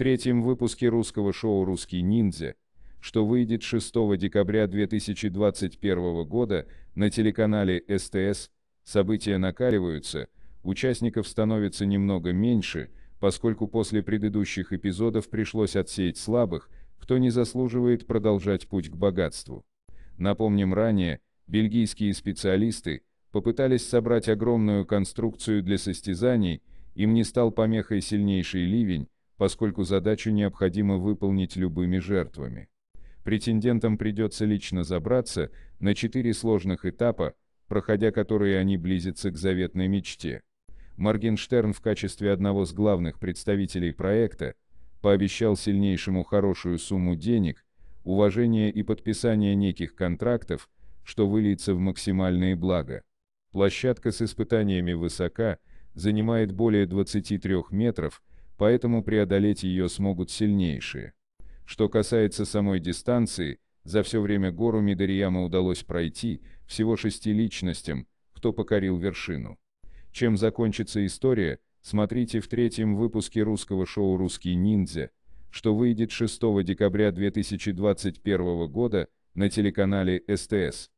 третьем выпуске русского шоу «Русский ниндзя», что выйдет 6 декабря 2021 года на телеканале СТС, события накаливаются, участников становится немного меньше, поскольку после предыдущих эпизодов пришлось отсеять слабых, кто не заслуживает продолжать путь к богатству. Напомним ранее, бельгийские специалисты попытались собрать огромную конструкцию для состязаний, им не стал помехой сильнейший ливень, поскольку задачу необходимо выполнить любыми жертвами. Претендентам придется лично забраться на четыре сложных этапа, проходя которые они близятся к заветной мечте. Моргенштерн в качестве одного из главных представителей проекта пообещал сильнейшему хорошую сумму денег, уважение и подписание неких контрактов, что выльется в максимальные блага. Площадка с испытаниями высока, занимает более 23 метров, поэтому преодолеть ее смогут сильнейшие. Что касается самой дистанции, за все время гору Мидарияма удалось пройти всего шести личностям, кто покорил вершину. Чем закончится история, смотрите в третьем выпуске русского шоу «Русский ниндзя», что выйдет 6 декабря 2021 года на телеканале СТС.